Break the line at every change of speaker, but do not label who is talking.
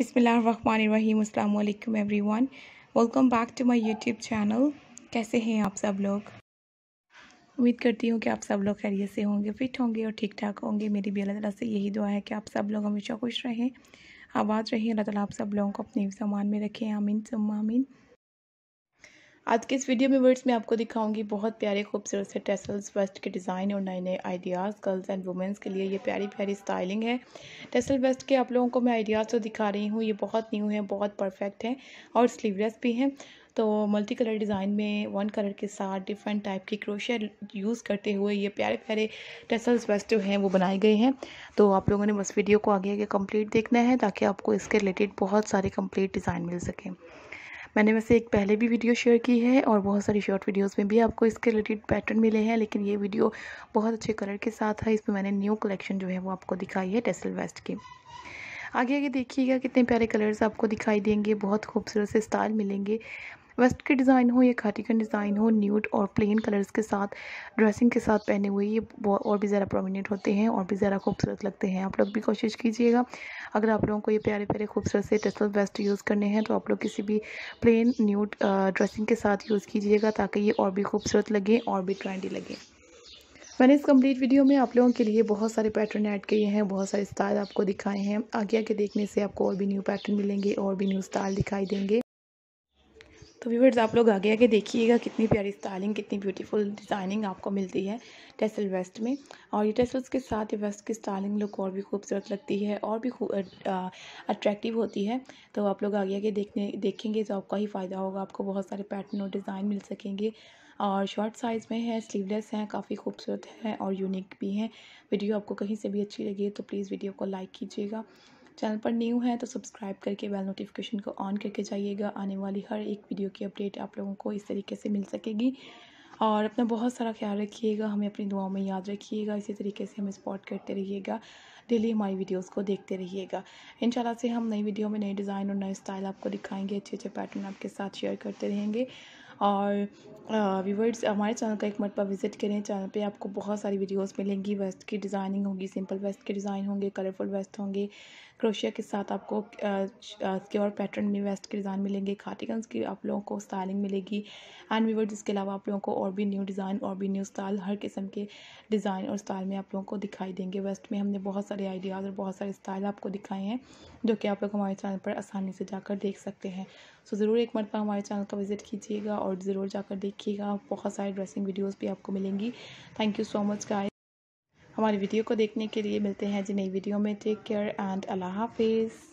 बिसमीम अल्लाम everyone welcome back to my YouTube channel कैसे हैं आप सब लोग उम्मीद करती हूँ कि आप सब लोग खैरियत से होंगे फिट होंगे और ठीक ठाक होंगे मेरी भी अल्लाह तला से यही दुआ है कि आप सब लोग हमेशा खुश रहें आबाद रहें अल्लाह तला आप सब लोगों को अपने सामान में रखें आमीन सुम्मा आमीन आज के इस वीडियो में वर्ड्स में आपको दिखाऊंगी बहुत प्यारे खूबसूरत से टेसल्स वेस्ट के डिज़ाइन और नए नए आइडियाज़ गर्ल्स एंड वुमेंस के लिए ये प्यारी प्यारी स्टाइलिंग है टेसल वेस्ट के आप लोगों को मैं आइडियाज़ तो दिखा रही हूँ ये बहुत न्यू है बहुत परफेक्ट है और स्लीवलेस भी हैं तो मल्टी कलर डिज़ाइन में वन कलर के साथ डिफरेंट टाइप की क्रोशिया यूज़ करते हुए ये प्यारे प्यारे टेसल्स वेस्ट जो हैं वो बनाए गए हैं तो आप लोगों ने बस वीडियो को आगे आगे कंप्लीट देखना है ताकि आपको इसके रिलेटेड बहुत सारे कंप्लीट डिज़ाइन मिल सकें मैंने वैसे एक पहले भी वीडियो शेयर की है और बहुत सारी शॉर्ट वीडियोस में भी आपको इसके रिलेटेड पैटर्न मिले हैं लेकिन ये वीडियो बहुत अच्छे कलर के साथ है इसमें मैंने न्यू कलेक्शन जो है वो आपको दिखाई है टेसल वेस्ट की आगे आगे देखिएगा कितने प्यारे कलर्स आपको दिखाई देंगे बहुत खूबसूरत से स्टाइल मिलेंगे वेस्ट के डिज़ाइन हो या का डिज़ाइन हो न्यूट और प्लेन कलर्स के साथ ड्रेसिंग के साथ पहने हुए ये और भी ज़्यादा प्रोमिनेंट होते हैं और भी ज़्यादा खूबसूरत लगते हैं आप लोग भी कोशिश कीजिएगा अगर आप लोगों को ये प्यारे प्यारे खूबसूरत से टेसल वेस्ट यूज़ करने हैं तो आप लोग किसी भी प्लेन न्यूट ड्रेसिंग के साथ यूज़ कीजिएगा ताकि ये और भी खूबसूरत लगे और भी ट्रेंडी लगे मैंने इस कंप्लीट वीडियो में आप लोगों के लिए बहुत सारे पैटर्न ऐड किए हैं बहुत सारे स्टाइल आपको दिखाए हैं आगे आगे देखने से आपको और भी न्यू पैटर्न मिलेंगे और भी न्यू स्टाइल दिखाई देंगे तो व्यूवर्स आप लोग आगे आगे देखिएगा कितनी प्यारी स्टाइलिंग कितनी ब्यूटीफुल डिज़ाइनिंग आपको मिलती है टेसल वेस्ट में और ये टेसल्स के साथ ये वेस्ट की स्टाइलिंग लुक और भी खूबसूरत लगती है और भी अट्रैक्टिव होती है तो आप लोग आगे आगे देखने देखेंगे तो आपका ही फ़ायदा होगा आपको बहुत सारे पैटर्न और डिज़ाइन मिल सकेंगे और शॉर्ट साइज़ में है स्लीवलेस हैं काफ़ी खूबसूरत हैं और यूनिक भी हैं वीडियो आपको कहीं से भी अच्छी लगी तो प्लीज़ वीडियो को लाइक कीजिएगा चैनल पर न्यू है तो सब्सक्राइब करके बेल नोटिफिकेशन को ऑन करके जाइएगा आने वाली हर एक वीडियो की अपडेट आप लोगों को इस तरीके से मिल सकेगी और अपना बहुत सारा ख्याल रखिएगा हमें अपनी दुआओं में याद रखिएगा इसी तरीके से हमें सपोर्ट करते रहिएगा डेली हमारी वीडियोस को देखते रहिएगा इंशाल्लाह से हम नई वीडियो में नए डिज़ाइन और नए स्टाइल आपको दिखाएंगे अच्छे अच्छे पैटर्न आपके साथ शेयर करते रहेंगे और व्यूवर्स हमारे चैनल का एक मरतबा विज़िट करें चैनल पे आपको बहुत सारी वीडियोस मिलेंगी वेस्ट की डिज़ाइनिंग होगी सिंपल वेस्ट के डिज़ाइन होंगे कलरफुल वेस्ट होंगे क्रोशिया के साथ आपको इसके और पैटर्न में वेस्ट के डिज़ाइन मिलेंगे खाटिकन्स की आप लोगों को स्टाइलिंग मिलेगी एंड व्यूवर्स इसके अलावा आप लोगों को और भी न्यू डिज़ाइन और भी न्यू स्टाइल हर किस्म के डिज़ाइन और स्टाइल में आप लोगों को दिखाई देंगे वेस्ट में हमने बहुत सारे आइडियाज़ और बहुत सारे स्टाइल आपको दिखाए हैं जो कि आप लोग हमारे चैनल पर आसानी से जाकर देख सकते हैं सो ज़रूर एक मरतबा हमारे चैनल का विज़िट कीजिएगा और और ज़रूर जाकर देखिएगा बहुत सारे ड्रेसिंग वीडियोस भी आपको मिलेंगी thank you so much guys हमारी वीडियो को देखने के लिए मिलते हैं जी नई वीडियो में टेक केयर एंड अल्लाह हाफिज़